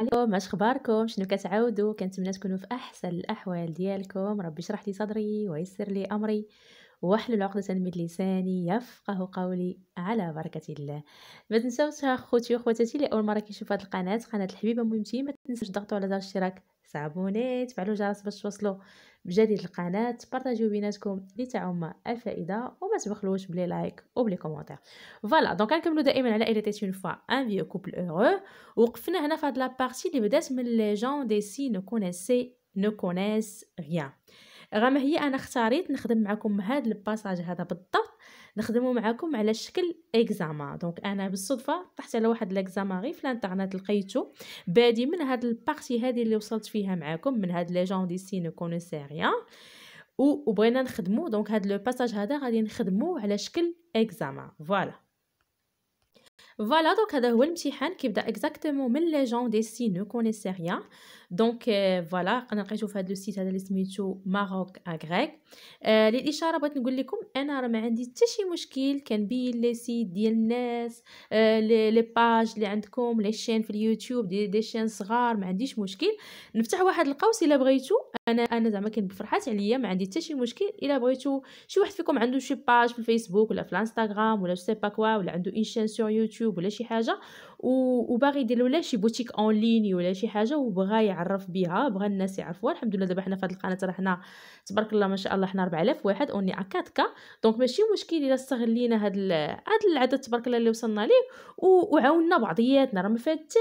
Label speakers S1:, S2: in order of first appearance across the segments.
S1: عليكم اش اخباركم شنو كتعاودوا كنتمنى تكونوا في احسن الاحوال ديالكم ربي يشرح لي صدري ويسر لي امري واحلل عقدة من لساني يفقه قولي على بركة الله ما تنساوش خوتي وخواتاتي اللي اول مرة كيشوفوا هذه القناة قناة الحبيبة مهمتي ما تنسوش تضغطوا على زر الاشتراك سابوني تفعلوا الجرس باش توصلوا بجديد القناة بارطاجيو بيناتكم لتعم الفائدة وما تبخلوش بلي لايك وبلي كومونتير فوالا دونك غنكملو دائما على الا تيت اون فوا ان فيو كوبل اورو وقفنا هنا في هاد لابارتي اللي بدات من لي جون دي سي نو كونيسي نو كونيس غيان غما هي انا اختاريت نخدم معكم هذا الباساج هذا بالضبط نخدمه معكم على شكل اكزاما دونك انا بالصدفه طحت على واحد الاكزاما غير في الانترنت لقيته بادي من هاد البارتي هذه اللي وصلت فيها معكم من هاد لي جون دي سي نو كونيسي وبغينا نخدمو دونك هاد لو باساج هذا غادي نخدمو على شكل اكزاما فوالا فوالا دونك هذا هو الامتحان كيبدا اكزاكتومون من لي جون دي سي نو كونيسي ريان دونك فوالا انا لقيتو في هذا لو سيت هذا اللي سميتو ماروك اغريك آه للاشاره بغيت نقول لكم انا راه ما عندي حتى شي مشكل كنبين لي سيت ديال الناس آه لي باج اللي عندكم لي شين في اليوتيوب دي, دي شين صغار ما عنديش مشكل نفتح واحد القوس الا بغيتو انا انا زعما كنبفرحات عليا ما عندي حتى شي مشكل الا بغيتو شي واحد فيكم عنده شي باج في الفيسبوك ولا في الانستغرام ولا سي با كوا ولا عنده انشان شين سور يوتيوب ولا شي حاجه وباغي يدير ولا شي بوتيك اون ليني ولا شي حاجه وبغى يعرف بها بغى الناس يعرفوها الحمد لله دابا حنا في هذه القناه راه حنا تبارك الله ما شاء الله حنا 4000 واحد اوني ا 4 دونك ماشي مشكل الا استغلينا هاد هذا العدد تبارك الله اللي وصلنا ليه وعاوننا بعضياتنا راه ما فات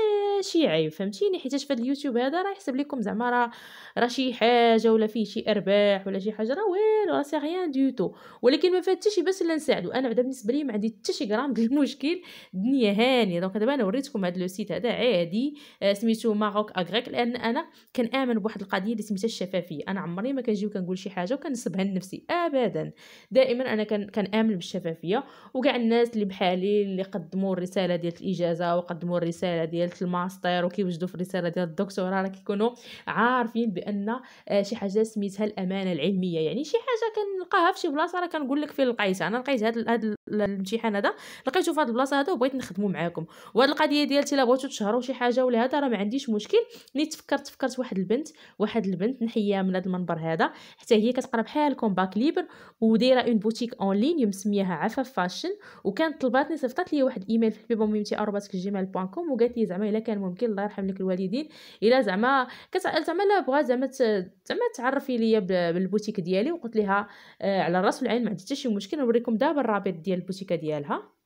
S1: شي عيب فهمتيني حيت في هذا اليوتيوب هذا راه يحسب لكم زعما راه راه شي حاجه ولا فيه شي ارباح ولا شي حاجه راه والو راه سي غيان تو ولكن ما فات شي باش لا نساعدو انا بعدا بالنسبه لي ما عندي حتى شي غرام ديال المشكل الدنيا هانيه دونك دابا انا وريتكم هذا لو سيت هذا عادي آه، سميتو ماروك اغريك لان انا كنامن بواحد القضيه اللي سميتها الشفافيه انا عمري ما كنجي وكنقول شي حاجه وكنسبها لنفسي ابدا دائما انا كنامن بالشفافيه وكاع الناس اللي بحالي اللي قدموا الرساله ديال الاجازه وقدموا الرساله ديال الماستر وكيوجدوا في الرساله ديال الدكتوراه راه كيكونوا عارفين بان آه، شي حاجه سميتها الامانه العلميه يعني شي حاجه كنلقاها في شي بلاصه راه كنقول لك فين لقيتها انا لقيت هذا الامتحان هذا لقيته في هذه البلاصه هذا وبغيت نخدمه معاكم وهاد القضيه ديالتي الا بغيتو تشهروا شي حاجه ولا هذا راه ما عنديش مشكل ملي تفكرت فكرت واحد البنت واحد البنت نحيه من هذا المنبر هذا حتى هي كتقرا بحالكم باك ليبر ودايره اون بوتيك اون لين مسمياها عفاف فاشن وكانت طلباتني صيفطات لي واحد ايميل في حبيبه ميمتي كوم وقالت لي زعما الا كان ممكن الله يرحم لك الوالدين الا زعما كتسال زعما لا بغا زعما زعما تعرفي ليا بالبوتيك ديالي وقلت لها آه، على الراس والعين ما عندي حتى شي مشكل نوريكم دابا الرابط ديال البوتيكه ديالها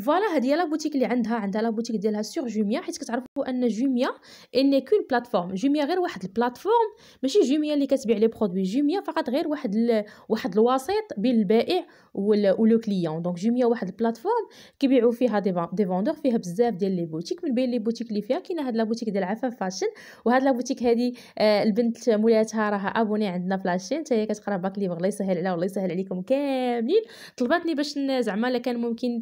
S1: فوالا هذه هي لابوتيك اللي عندها عندها لابوتيك ديالها سور جوميا حيت كتعرفوا ان جوميا ان كون بلاتفورم جوميا غير واحد البلاتفورم ماشي جوميا اللي كتبيع لي برودوي جوميا فقط غير واحد ال... واحد الوسيط بين البائع ولو كليون دونك جوميا واحد البلاتفورم كيبيعوا فيها دي فوندور فيها بزاف ديال لي بوتيك من بين لي بوتيك اللي فيها كاينه هاد لابوتيك ديال عفاف فاشن وهاد لابوتيك هادي آه البنت مولاتها راها ابوني عندنا في لاشين حتى هي كتقرا باك ليفر الله يسهل عليها والله يسهل عليكم كاملين طلباتني باش زعما كان ممكن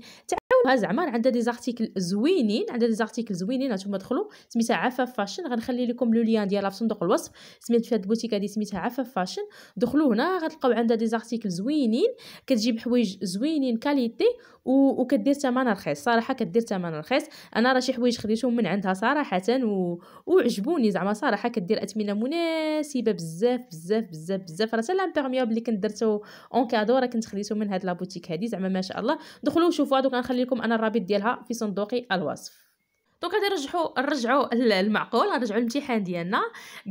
S1: ها زعما عندها دي زارتيكل زوينين عندها دي زارتيكل زوينين هانتوما دخلوا سميتها عفاف فاشن غنخلي لكم لو ليان ديالها في صندوق الوصف سميت في هاد البوتيك هادي سميتها عفاف فاشن دخلوا هنا غتلقاو عندها دي زارتيكل زوينين كتجيب حوايج زوينين كاليتي و... وكدير ثمن رخيص صراحه كدير ثمن رخيص انا راه شي حوايج خديتهم من عندها صراحه و... وعجبوني زعما صراحه كدير اثمنه مناسبه بزاف بزاف بزاف بزاف راه سلام لامبيرميوبل اللي كنت درتو اون كادو راه كنت خديتو من هاد لابوتيك هادي زعما ما شاء الله دخلوا وشوفوا هادوك غنخلي لكم لكم انا الرابط ديالها في صندوقي الوصف دونك غادي نرجعوا نرجعوا المعقول نرجعوا الامتحان ديالنا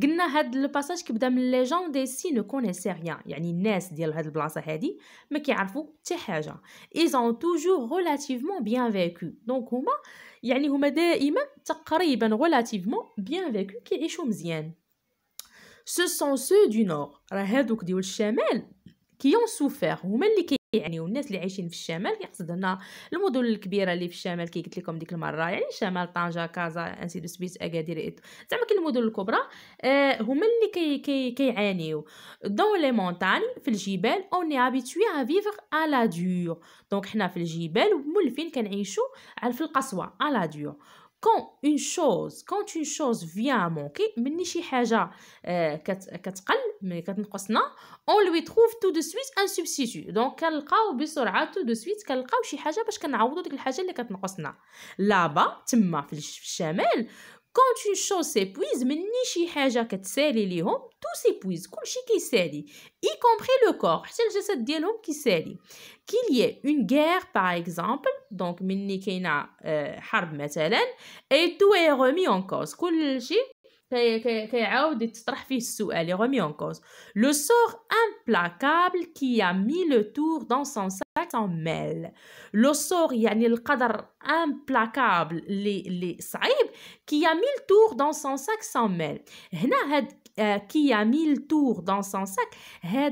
S1: قلنا هاد الباساج كيبدا من لي جون دي سي نو كونيسي ريان يعني الناس ديال هاد البلاصه هادي ما كيعرفوا حتى حاجه ايزون توجور ريلاتيفمون بيان فيكو دونك هما يعني هما دائما تقريبا ريلاتيفمون بيان فيكو كيعيشوا مزيان سو سون سو دو نور راه هادوك ديال الشمال كيون سوفير هما اللي كي يعني والناس اللي عايشين في الشمال كيقصد هنا المدن الكبيره اللي في الشمال كي قلت لكم ديك المره يعني شمال طنجه كازا انسي دو سبيس اكادير زعما كاين المدن الكبرى آه هما اللي كي كي كيعانيو دون لي مونتاني في الجبال اون ابيتوي ا فيفر ا لا دور دونك حنا في الجبال ومولفين كنعيشوا على في القصوى ا لا دور كون اون شوز كون اون شوز فيان مونكي مني شي حاجه آه، كت كتقل مي كتنقصنا اون لوي تروف تو دو سويت ان سوبستيتو دونك كنلقاو بسرعه تو دو سويت كنلقاو شي حاجه باش كنعوضو ديك الحاجه اللي كتنقصنا لابا تما في الشمال quand une chose s'épuise, mais ni chi haja ketseli li tout s'épuise, kul chi y compris le corps, c'est le jesset de l'homme qui Qu'il y ait une guerre, par exemple, donc, minni kina euh, harb metelen, et tout est remis en cause, Tout le sort implacable qui a mis le tour dans son sac s'en mêle. Le sort implacable qui a le tour implacable, les sac s'en Qui a mis le tour dans son sac s'en mêle. Euh, qui a mis le tour dans son sac s'en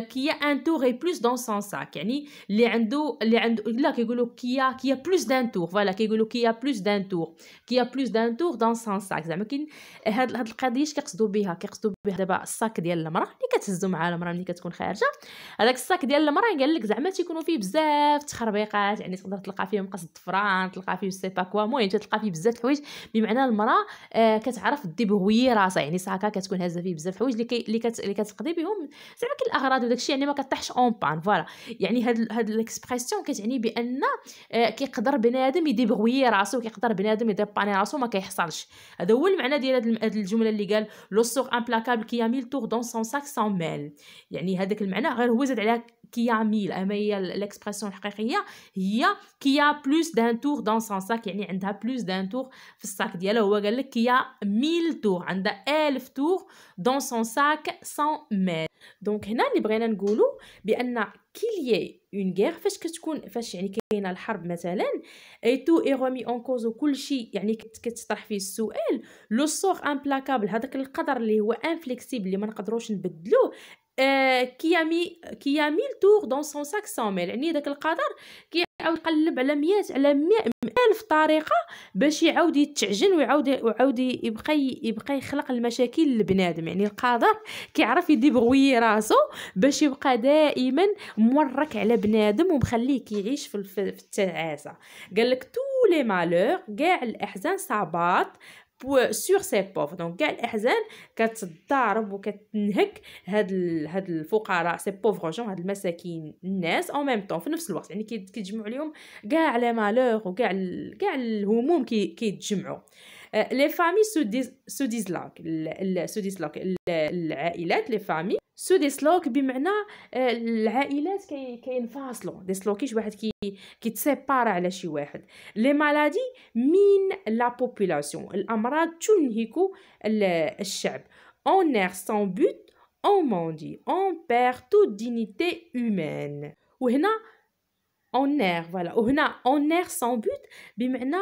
S1: كي ان تور اي بلوس دون سون ساك يعني اللي عنده اللي عنده لا كيقولوا كيا كيا بلوس دان تور فوالا كيقولوا كيا بلوس دان تور كيا بلوس دان تور دون سون ساك زعما كاين هاد هاد القضيه اش كيقصدوا بها كيقصدوا بها دابا الساك ديال المراه اللي كتهزو معها المراه ملي كتكون خارجه هذاك الساك ديال المراه قال لك زعما تيكونوا فيه بزاف تخربيقات يعني تقدر تلقى فيه مقص الطفران تلقى فيه سي با كوا المهم تلقى فيه بزاف الحوايج بمعنى المراه آه كتعرف ديبغوي راسها يعني ساكا كتكون هازه فيه بزاف الحوايج اللي كي اللي كتقضي بهم زعما الاغراض وداكشي يعني ما كطيحش اون بان فوالا يعني هاد هاد ليكسبريسيون كتعني بان كيقدر بنادم يديبغوي راسو كيقدر بنادم يديباني راسو ما كيحصلش هذا هو المعنى ديال هاد الجمله اللي قال لو سوغ امبلاكابل كي ياميل تور دون سون ساك سون ميل يعني هذاك المعنى غير هو زاد عليها كيا ميل اما هي ليكسبرسيون الحقيقيه هي كيا بلوس دان تور دون سون ساك يعني عندها بلوس دان تور في الساك ديالها هو قال لك كيا ميل تور عندها الف تور دون سون ساك سون ميل دونك هنا اللي بغينا نقولو بان كيلي اون غير فاش كتكون فاش يعني كاينه الحرب مثلا اي تو اي رومي اون كوز شيء يعني كتطرح فيه السؤال لو سور امبلاكابل هذاك القدر اللي هو انفليكسيبل اللي ما نقدروش نبدلوه آه، كيامي كيامي تور دون سون ساك سوميل يعني داك القدر كيعاود يقلب على ميات على مئة ألف طريقة باش يعاود يتعجن ويعاود يعاود يبقى يبقى يخلق المشاكل لبنادم يعني القدر كيعرف يديبغوي راسو باش يبقى دائما مورك على بنادم ومخليه كيعيش في التعاسة قال لك تو لي مالور كاع الاحزان صابات بو سور سي بوف دونك كاع الاحزان كتضارب وكتنهك هاد ال... هاد الفقراء سي بوفغ جون هاد المساكين الناس او ميم طون في نفس الوقت يعني كيتجمعوا عليهم كاع لي مالوغ وكاع كاع الهموم كيتجمعوا لي فامي سو ديز سو لاك سو لاك العائلات لي فامي سو ديسلوك بمعنى آه، العائلات كينفصلوا ديسلوكيش واحد كي كيتسيبار على شي واحد لي مالادي من لا بوبولاسيون الامراض تنهك الشعب اون نير سان بوت اون موندي اون بير تو دينيتي هومان وهنا اون اير فوالا وهنا اون اير سون بوت بمعنى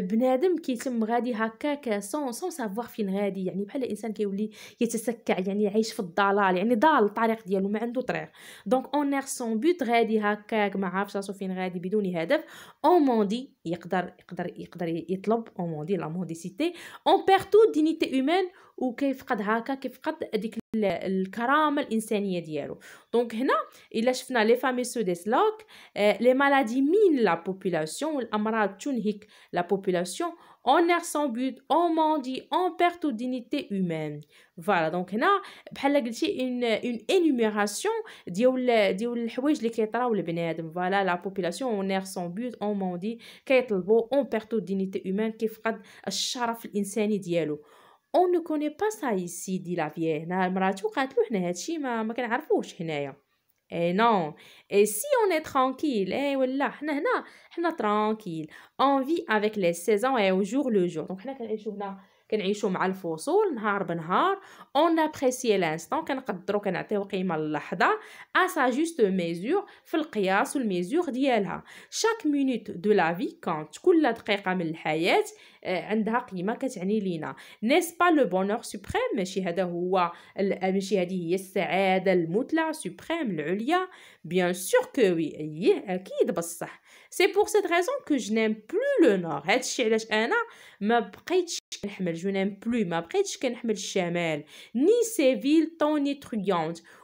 S1: بنادم كيتم غادي هكاك سون سون سافوار فين غادي يعني بحال الانسان كيولي يتسكع يعني عايش في الضلال يعني ضال الطريق ديالو ما عنده طريق دونك اون اير سون بوت غادي هكاك ما عارفش راسو فين غادي بدون هدف اون موندي يقدر يقدر يقدر يطلب اون دي لا موديسيتي اون بيرتو تو دينيتي هومان وكيفقد هكا كيفقد هذيك الكرامه الانسانيه ديالو دونك هنا الا شفنا لي فامي سو سلوك لي مالادي مين لا بوبولاسيون والامراض تنهك لا بوبولاسيون on n'a son but, on dit, on perd toute dignité humaine. Voilà, donc là, une, une énumération voilà, la population, on a son but, on mendie, on perd toute dignité humaine, qui fera le On ne connaît pas ça ici, dit la vieille. Et non. Et si on est tranquille, eh wallah, hna hna, tranquille. On vit avec les saisons et au jour le jour. Donc hna كنعيشو هنا كنعيشو مع الفصول نهار بنهار اون ابريسي لانستون كنقدروا كنعطيو قيمه للحظه ا سا جوست ميزور في القياس والميزور ديالها شاك مينوت دو لا في كونت كل دقيقه من الحياه آه، عندها قيمه كتعني لينا نيس با لو بونور سوبريم ماشي هذا هو آه، ماشي هذه هي السعاده المطلع سوبريم العليا بيان سور كو وي ايه اكيد بصح سي بور سيت ريزون كو جو نيم بلو لو نور هادشي علاش انا ما بقيتش كنحمل جو نيم بلو ما بقيتش كنحمل الشمال ني سي فيل طوني تريونت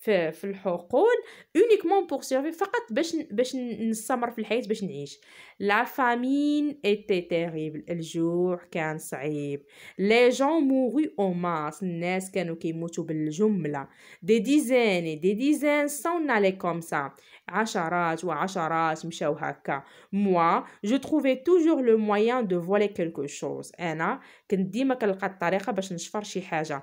S1: في في الحقول اونيكمون بور سيرفي فقط باش باش نستمر في الحياه باش نعيش لا فامين ايتي تيريبل الجوع كان صعيب لي جون موري او ماس الناس كانوا كيموتوا بالجمله دي ديزان دي ديزان سون علي كوم سا عشرات وعشرات مشاو هكا موا جو تروفي توجور لو مويان دو فولي كلكو شوز انا كنت ديما كنلقى الطريقه باش نشفر شي حاجه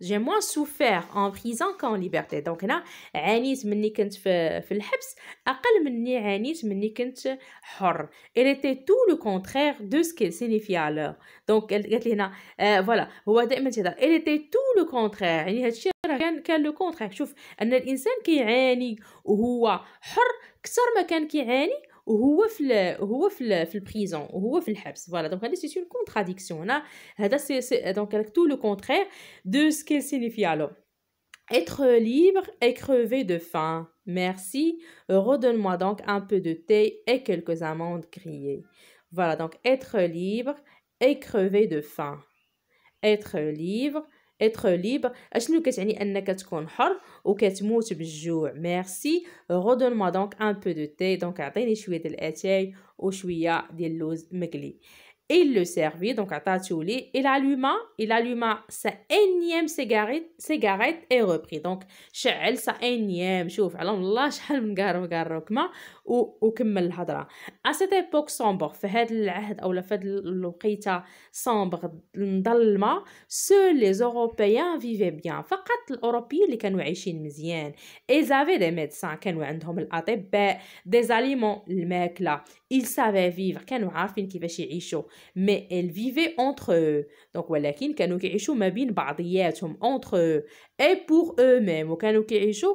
S1: j'ai moins souffert en prison qu'en liberté Donc هنا عانيت مني كنت في, في الحبس اقل مني عانيت مني كنت حر Il était tout le contraire de ce qu'elle signifiait alors donc elle قالت لي هنا voilà هو دائما تهضر Il était tout le contraire يعني هادشي راه كان كان لو كونترير شوف ان الانسان كيعاني وهو حر اكثر ما كان كيعاني ou في هو في في البريزون وهو في الحبس فوالا دونك هذه سي اون كونتراديكسيون هنا هذا سي دونك لو دو سكيل Être libre et crever de faim. Merci. Redonne-moi donc un peu de thé et quelques amandes grillées. Voilà, donc être libre et crever de faim. Être libre اتر libre اشنو كتعني انك تكون حر وكتموت بالجوع ميرسي غودون ما دونك ان بو دو تي دونك عطيني شويه ديال الاتاي وشويه ديال اللوز مقلي il le servit, donc Atatouli, il alluma, il alluma sa énième cigarette, cigarette et reprit. Donc, شعل sa énième, شوف, على الله شحال من قارو قارو وكمل الهضره اسيت ايبوك سومبر في هذا العهد اولا في هذه الوقيته سومبر مظلمه سو لي زوروبيان فيفي بيان فقط الاوروبيين اللي كانوا عايشين مزيان اي زافي دي ميدسان كانوا عندهم الاطباء دي زاليمون الماكله il savait vivre كانوا عارفين كيفاش يعيشوا مي ال فيفي اونتر دونك ولكن كانوا كيعيشوا ما بين بعضياتهم اونتر اي بور او ميم وكانوا كيعيشوا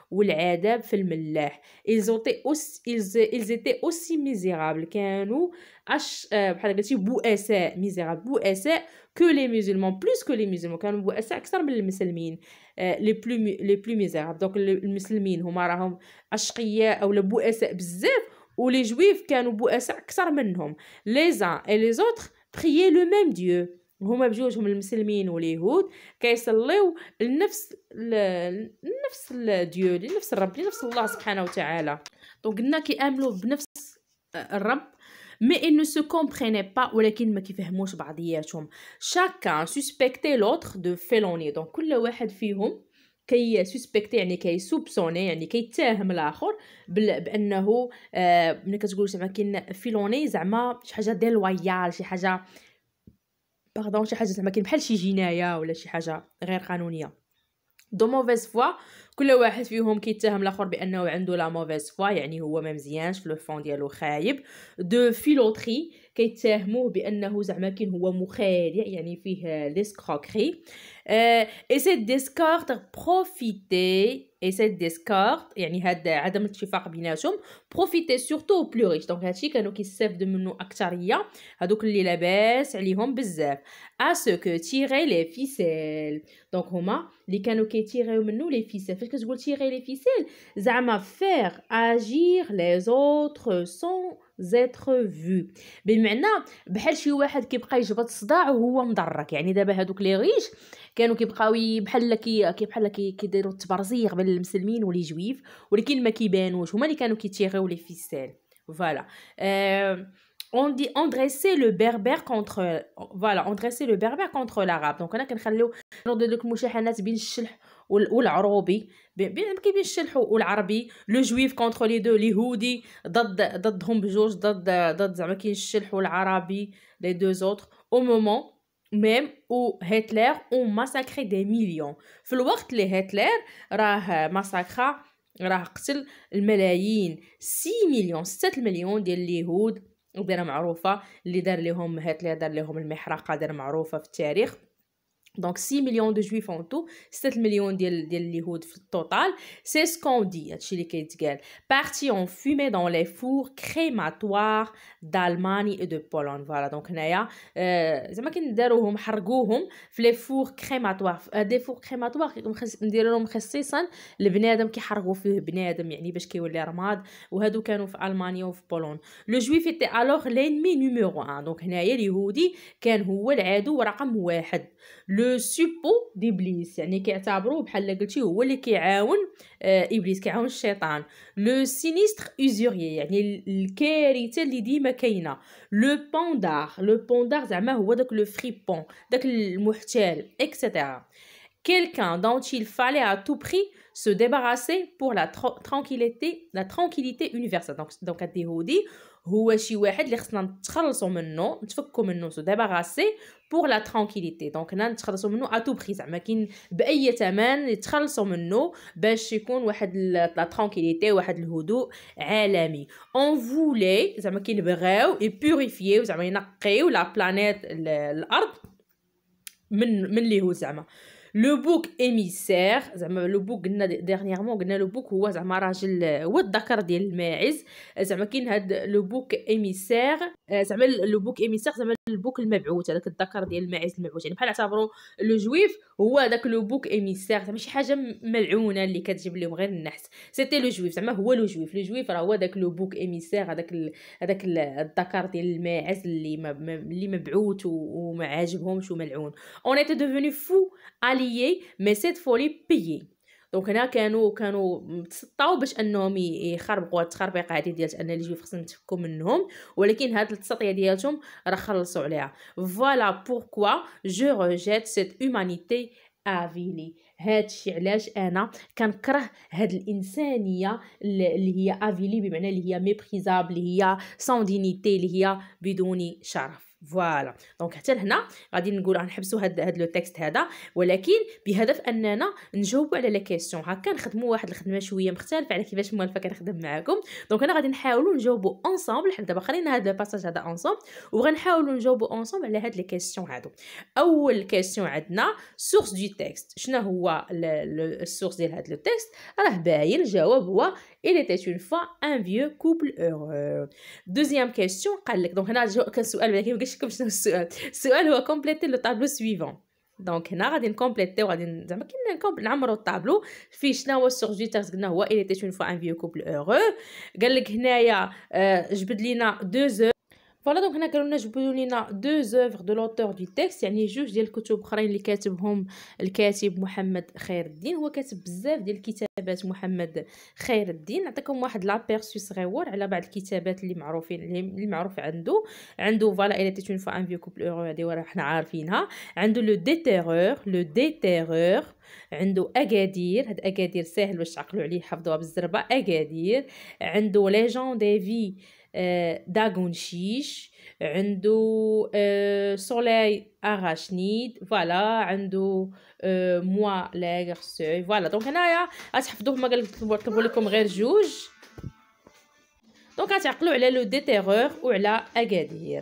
S1: والعذاب في الملاح ils étaient aussi misérables كانوا اش آه، بحال قلتي بؤساء ميزيرابل بؤساء كو لي مسلمون بلوس كو لي مسلمون كانوا بؤساء اكثر من المسلمين لي بلو لي بلو ميزيرابل دونك المسلمين هما راهم اشقياء اولا بؤساء بزاف ولي جويف كانوا بؤساء اكثر منهم لي زان اي لي زوتر بريي لو ميم ديو هما بجوجهم المسلمين واليهود كيصليو لنفس لنفس الديو لنفس الرب لنفس الله سبحانه وتعالى دونك قلنا كيامنوا بنفس الرب مي ان ne se comprenaient pas ولكن ما كيفهموش بعضياتهم شاكا suspectait لوتر دو فيلوني دونك كل واحد فيهم كي سوسبكتي يعني كي سوبسوني يعني كيتهم الاخر بانه آه ملي كتقول زعما كاين فيلوني زعما شي حاجه لويال شي حاجه باردون شي حاجه زعما كاين بحال شي جنايه ولا شي حاجه غير قانونيه دو موفيز فوا كل واحد فيهم كيتهم الاخر بانه عنده لا موفيز فوا يعني هو ما مزيانش في لو فون ديالو خايب دو فيلوتري كيتهموه بانه زعما كاين هو مخادع يعني فيه ليسكروكري آه essaie بروفيتي اي سي ديسكارت يعني هاد عدم الاتفاق بيناتهم profiter surtout بلو ريش دونك هادشي كانوا كيستافدوا منه اكثريه هادوك اللي لاباس عليهم بزاف ا سو كو تيغي لي فيسيل دونك هما اللي كانوا كيتيغيو منه لي فيسيل فاش كتقول تيغي لي فيسيل زعما فير اجير لي زوتر سون زيتر فو بمعنى بحال شي واحد كيبقى يجبد الصداع وهو مضرك يعني دابا هادوك لي ريش كانوا كيبقاو بحال كي بحال كيديروا التبرزيغ بين المسلمين ولي جويف ولكن ما كيبانوش هما اللي كانوا كيتيغيو لي فيسيل فوالا أه... on dit on dressait le berbère contre voilà on dressait le berbère contre l'arabe انا كنخليو نرد دوك المشاحنات بين الشلح والعروبي بين كيبين بين الشلح والعربي لو جويف كونتر لي دو اليهودي ضد ضدهم بجوج ضد ضد زعما كاين الشلح والعربي لي دو زوتر او مومون ميم هتلر او ماساكري دي مليون في الوقت اللي هتلر راه ماساكرا راه قتل الملايين سي مليون ستة مليون ديال اليهود ودايره معروفه اللي دار لهم هتلر دار لهم المحرقه دار معروفه في التاريخ دونك 6 مليون دو جويف اون تو 7 مليون ديال ديال اليهود في التوتال سي سكون دي هادشي اللي كيتقال بارتي اون فومي دون لي فور كريماتوار دالماني و دو بولون فوالا دونك هنايا زعما زعما كنداروهم حرقوهم في لي فور كريماتوار دي فور كريماتوار نديرو لهم خصيصا لبنادم كيحرقو فيه بنادم يعني باش كيولي رماد وهادو كانوا في المانيا وفي بولون لو جويف تي الوغ لينمي نيميرو 1 دونك هنايا اليهودي كان هو العدو رقم واحد لو سوبو ديبليس يعني كيعتبروه بحال اللي قلتي هو اللي كيعاون آه ابليس كيعاون الشيطان لو سينيستر اوزوري يعني الكارثه اللي ديما كاينه لو بوندار لو بوندار زعما هو داك لو فريبون داك المحتال اكسيتيرا quelqu'un dont il fallait à tout prix se débarrasser pour la tra tranquillité la tranquillité universelle donc donc à هو شي واحد اللي خصنا نتخلصوا منه نتفكوا منه سو دابا غاسي بور لا ترانكيليتي دونك هنا نتخلصوا منه اتو بخي زعما كاين باي ثمن يتخلصوا منه باش يكون واحد لا ترانكيليتي واحد الهدوء عالمي اون فولي زعما كنبغيو يبوريفيو زعما ينقيو لا بلانيت الارض من من هو زعما لو بوك ايميسير زعما لو بوك قلنا ديرنييرمون قلنا لو بوك هو زعما راجل هو الذكر ديال الماعز زعما كاين هاد لو بوك ايميسير زعما لو بوك ايميسير زعما البوك المبعوث هذاك الذكر ديال الماعز المبعوث يعني بحال اعتبروا لو جويف هو داك لو بوك ايميسير ماشي حاجه ملعونه اللي كتجيب لهم غير النحس سيتي لو جويف زعما هو لو جويف لو جويف راه هو داك لو بوك ايميسير هذاك هذاك الذكر ديال الماعز اللي اللي مبعوث وما عاجبهمش وملعون اون ايت دوفوني فو اليي مي سيت فولي بيي دونك هنا كانوا كانوا تسطاو باش انهم يخربقوا التخربيقه هذه ديال ان الجويف خصنا نتفكوا منهم ولكن هاد التسطيه ديالهم راه خلصوا عليها فوالا بوركوا جو روجيت سيت هومانيتي افيلي هادشي علاش انا كنكره هاد الانسانيه اللي هي افيلي بمعنى اللي هي ميبريزابل اللي هي سون دينيتي اللي هي بدون شرف فوالا دونك حتى لهنا غادي نقول غنحبسوا هاد هاد لو تيكست هذا ولكن بهدف اننا نجاوبوا على لا كيسيون هكا نخدموا واحد الخدمه شويه مختلفه على كيفاش موالفه كنخدم معاكم دونك انا غادي نحاولوا نجاوبوا اونصومبل حنا دابا خلينا هاد الباساج هذا اونصومبل وغنحاولوا نجاوبوا اونصومبل على هاد لي كيسيون هادو اول كيسيون عندنا سورس دو تيكست شنو هو السورس ديال هاد لو تيكست راه باين الجواب هو il était une fois un vieux couple heureux deuxième question قال لك دونك هنا كان سؤال ولكن لكم شنو السؤال السؤال هو كومبليتي لو طابلو سويفون دونك هنا غادي نكومبليتيو غادي زعما كي نعمرو الطابلو في شنو هو السورجيتير قلنا هو ايليتي اون فوا ان فيو كوبل هوغو قال لك هنايا آه، جبد لينا دو زو فوالا دونك هنا قالوا لنا جبدوا لينا دو زوفر دو لوتور دو تيكست يعني جوج ديال الكتب اخرين اللي كاتبهم الكاتب محمد خير الدين هو كاتب بزاف ديال الكتابات محمد خير الدين نعطيكم واحد لابيرسو صغيور على بعض الكتابات اللي معروفين اللي معروف عنده عنده فوالا الى تيتون فوا ان فيو كوبل اورو هذه وراه حنا عارفينها عنده لو ديتيرور لو ديتيرور عندو اكادير هاد اكادير ساهل باش تعقلوا عليه حفظوها بالزربه اكادير عندو لي جون دي في آه، داغون شيش عنده آه، سولاي اغاشنيد فوالا عنده آه، موا لا غرسوي فوالا دونك هنايا غتحفظوهم ما قلت لكم غير جوج دونك غتعقلوا على لو ديتيرور وعلى اكادير